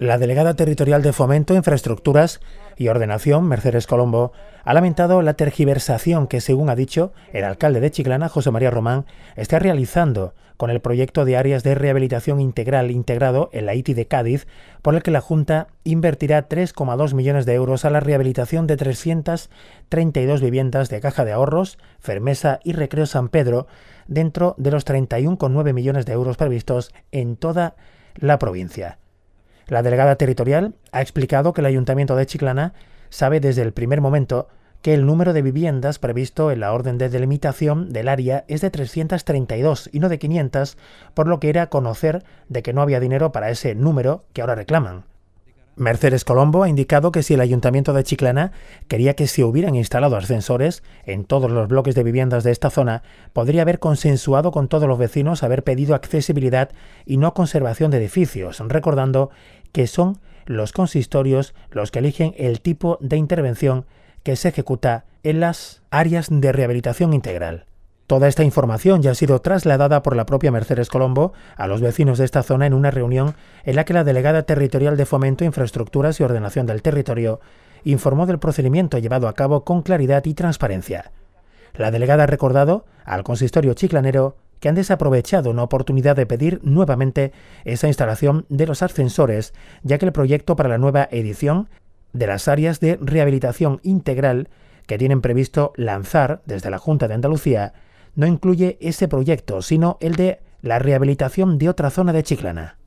La delegada territorial de Fomento, Infraestructuras y Ordenación, Mercedes Colombo, ha lamentado la tergiversación que, según ha dicho el alcalde de Chiclana, José María Román, está realizando con el proyecto de áreas de rehabilitación integral integrado en la ITI de Cádiz, por el que la Junta invertirá 3,2 millones de euros a la rehabilitación de 332 viviendas de Caja de Ahorros, Fermesa y Recreo San Pedro, dentro de los 31,9 millones de euros previstos en toda la provincia. La delegada territorial ha explicado que el ayuntamiento de Chiclana sabe desde el primer momento que el número de viviendas previsto en la orden de delimitación del área es de 332 y no de 500, por lo que era conocer de que no había dinero para ese número que ahora reclaman. Mercedes Colombo ha indicado que si el ayuntamiento de Chiclana quería que se hubieran instalado ascensores en todos los bloques de viviendas de esta zona, podría haber consensuado con todos los vecinos haber pedido accesibilidad y no conservación de edificios, recordando que son los consistorios los que eligen el tipo de intervención que se ejecuta en las áreas de rehabilitación integral. Toda esta información ya ha sido trasladada por la propia Mercedes Colombo a los vecinos de esta zona en una reunión en la que la delegada territorial de Fomento, Infraestructuras y Ordenación del Territorio informó del procedimiento llevado a cabo con claridad y transparencia. La delegada ha recordado al consistorio chiclanero que han desaprovechado una oportunidad de pedir nuevamente esa instalación de los ascensores, ya que el proyecto para la nueva edición de las áreas de rehabilitación integral que tienen previsto lanzar desde la Junta de Andalucía no incluye ese proyecto, sino el de la rehabilitación de otra zona de Chiclana.